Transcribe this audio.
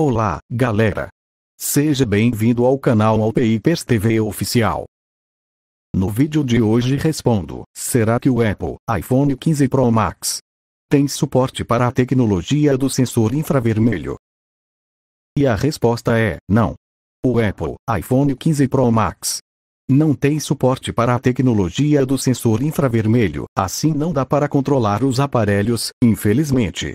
Olá, galera! Seja bem-vindo ao canal Alpipers TV Oficial. No vídeo de hoje respondo, será que o Apple iPhone 15 Pro Max tem suporte para a tecnologia do sensor infravermelho? E a resposta é, não. O Apple iPhone 15 Pro Max não tem suporte para a tecnologia do sensor infravermelho, assim não dá para controlar os aparelhos, infelizmente.